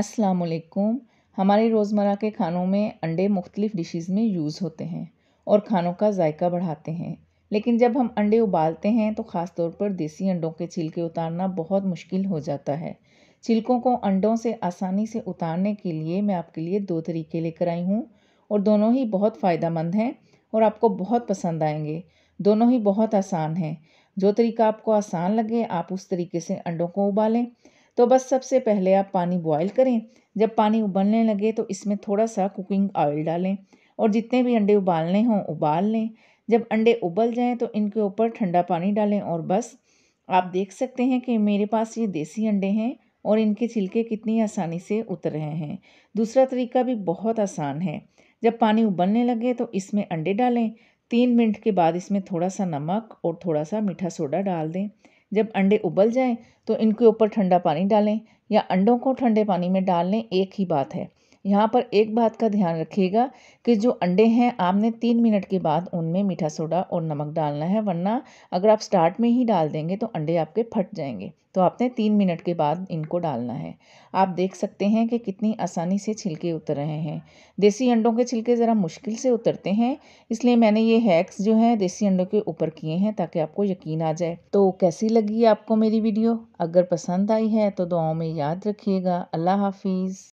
असलकुम हमारे रोज़मर्रा के खानों में अंडे मुख्तलिफ़ डिशेज़ में यूज़ होते हैं और खानों का जायका बढ़ाते हैं लेकिन जब हम अंडे उबालते हैं तो ख़ास तौर पर देसी अंडों के छिलके उतारना बहुत मुश्किल हो जाता है छिलकों को अंडों से आसानी से उतारने के लिए मैं आपके लिए दो तरीके लेकर आई हूँ और दोनों ही बहुत फ़ायदेमंद हैं और आपको बहुत पसंद आएंगे दोनों ही बहुत आसान हैं जो तरीका आपको आसान लगे आप उस तरीके से अंडों को उबालें तो बस सबसे पहले आप पानी बॉयल करें जब पानी उबलने लगे तो इसमें थोड़ा सा कुकिंग ऑयल डालें और जितने भी अंडे उबालने हों उबाल लें जब अंडे उबल जाएं तो इनके ऊपर ठंडा पानी डालें और बस आप देख सकते हैं कि मेरे पास ये देसी अंडे हैं और इनके छिलके कितनी आसानी से उतर रहे हैं दूसरा तरीका भी बहुत आसान है जब पानी उबलने लगे तो इसमें अंडे डालें तीन मिनट के बाद इसमें थोड़ा सा नमक और थोड़ा सा मीठा सोडा डाल दें जब अंडे उबल जाएं तो इनके ऊपर ठंडा पानी डालें या अंडों को ठंडे पानी में डाल लें एक ही बात है यहाँ पर एक बात का ध्यान रखिएगा कि जो अंडे हैं आपने तीन मिनट के बाद उनमें मीठा सोडा और नमक डालना है वरना अगर आप स्टार्ट में ही डाल देंगे तो अंडे आपके फट जाएंगे तो आपने तीन मिनट के बाद इनको डालना है आप देख सकते हैं कि कितनी आसानी से छिलके उतर रहे हैं देसी अंडों के छिलके ज़रा मुश्किल से उतरते हैं इसलिए मैंने ये हैक्स जो हैं देसी अंडों के ऊपर किए हैं ताकि आपको यकीन आ जाए तो कैसी लगी आपको मेरी वीडियो अगर पसंद आई है तो दुआओं में याद रखिएगा अल्लाह हाफिज़